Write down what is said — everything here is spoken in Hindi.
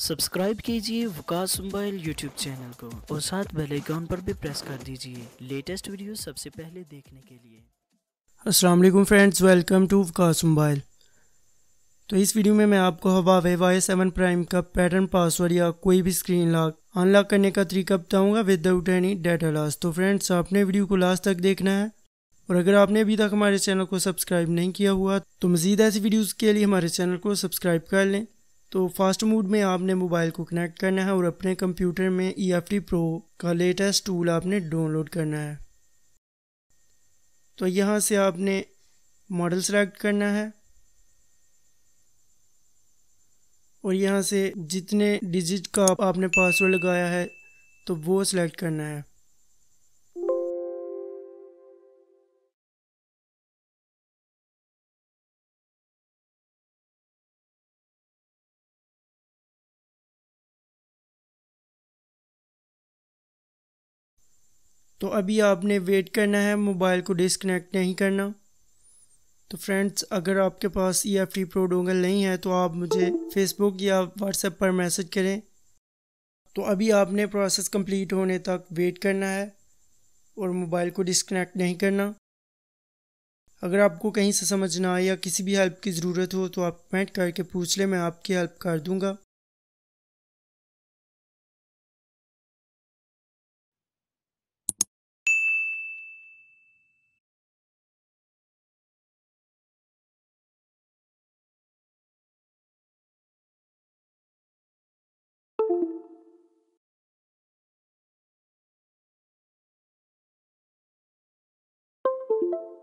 सब्सक्राइब कीजिए वकास मोबाइल यूट्यूब चैनल को और साथ बेल आइकॉन पर भी प्रेस कर दीजिए लेटेस्ट वीडियो सबसे पहले देखने के लिए अस्सलाम वालेकुम friends welcome to Waqas mobile तो इस वीडियो में मैं आपको हवावे वाई सेवन प्राइम का पैटर्न पासवर्ड या कोई भी स्क्रीन लॉक अनलॉक करने का तरीका बताऊंगा विदाउट एनी डाटा लॉस तो फ्रेंड्स आपने वीडियो को लास्ट तक देखना है और अगर आपने अभी तक हमारे चैनल को सब्सक्राइब नहीं किया हुआ तो मज़ीद ऐसी वीडियोज़ के लिए हमारे चैनल को सब्सक्राइब कर लें तो फास्ट मूड में आपने मोबाइल को कनेक्ट करना है और अपने कंप्यूटर में ई एफ टी प्रो का लेटेस्ट टूल आपने डाउनलोड करना है तो यहाँ से आपने मॉडल सेलेक्ट करना है और यहाँ से जितने डिजिट का आपने पासवर्ड लगाया है तो वो सिलेक्ट करना है तो अभी आपने वेट करना है मोबाइल को डिसकनेक्ट नहीं करना तो फ्रेंड्स अगर आपके पास E F T pro dongle नहीं है तो आप मुझे फेसबुक या व्हाट्सएप पर मैसेज करें तो अभी आपने प्रोसेस कंप्लीट होने तक वेट करना है और मोबाइल को डिसकनेक्ट नहीं करना अगर आपको कहीं से समझ ना आए या किसी भी हेल्प की ज़रूरत हो तो आप कमेंट करके पूछ लें मैं आपकी हेल्प कर दूँगा thank you